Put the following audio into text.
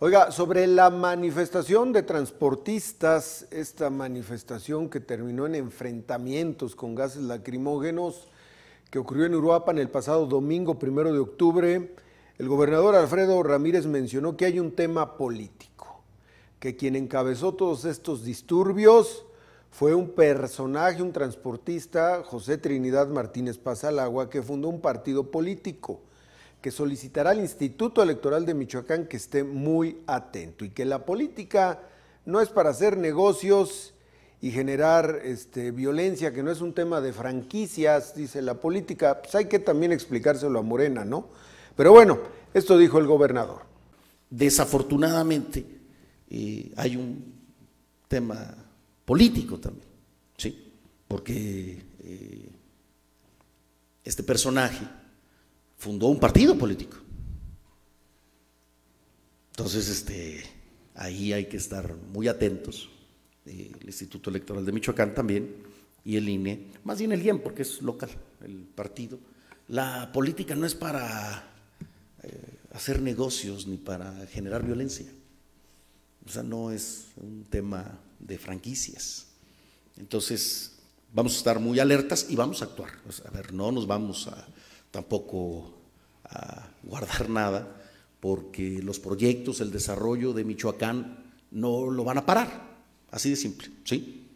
Oiga, sobre la manifestación de transportistas, esta manifestación que terminó en enfrentamientos con gases lacrimógenos que ocurrió en en el pasado domingo primero de octubre, el gobernador Alfredo Ramírez mencionó que hay un tema político, que quien encabezó todos estos disturbios fue un personaje, un transportista, José Trinidad Martínez Pazalagua, que fundó un partido político que solicitará al Instituto Electoral de Michoacán que esté muy atento y que la política no es para hacer negocios y generar este, violencia, que no es un tema de franquicias, dice la política, pues hay que también explicárselo a Morena, ¿no? Pero bueno, esto dijo el gobernador. Desafortunadamente eh, hay un tema político también, ¿sí? Porque eh, este personaje fundó un partido político. Entonces, este, ahí hay que estar muy atentos. Eh, el Instituto Electoral de Michoacán también y el INE, más bien el IEM porque es local el partido. La política no es para eh, hacer negocios ni para generar violencia. O sea, no es un tema de franquicias. Entonces, vamos a estar muy alertas y vamos a actuar. a ver, no nos vamos a, tampoco a ah, guardar nada, porque los proyectos, el desarrollo de Michoacán no lo van a parar, así de simple, ¿sí?